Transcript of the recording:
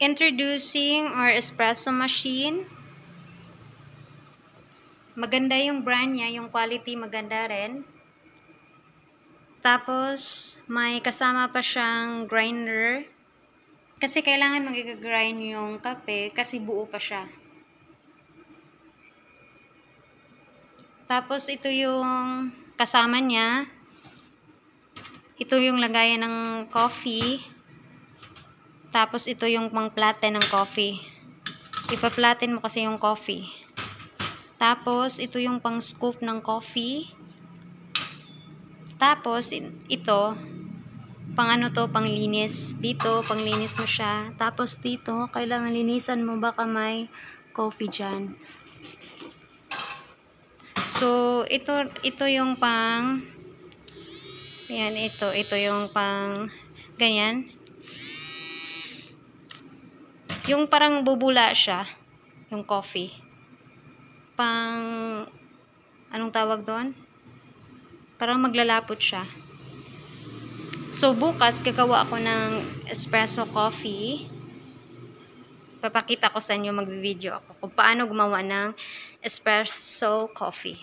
Introducing our espresso machine. Maganda yung brand niya, yung quality maganda rin. Tapos, may kasama pa siyang grinder. Kasi kailangan magigagrind yung kape kasi buo pa siya. Tapos, ito yung kasama niya. Ito yung lagayan ng coffee. Tapos ito yung pang-plate ng coffee. Ipa-flatten mo kasi yung coffee. Tapos ito yung pang-scoop ng coffee. Tapos ito pang ano to, pang linis. Dito, pang linis mo siya. Tapos dito, kailangan linisan mo baka may coffee dyan. So, ito, ito yung pang, yan, ito, ito yung pang, ganyan. Yung parang bubula siya, yung coffee. Pang, anong tawag doon? Parang maglalapot siya. So, bukas, gagawa ako ng espresso coffee. Papakita ko sa inyo, mag-video ako, kung paano gumawa ng espresso coffee.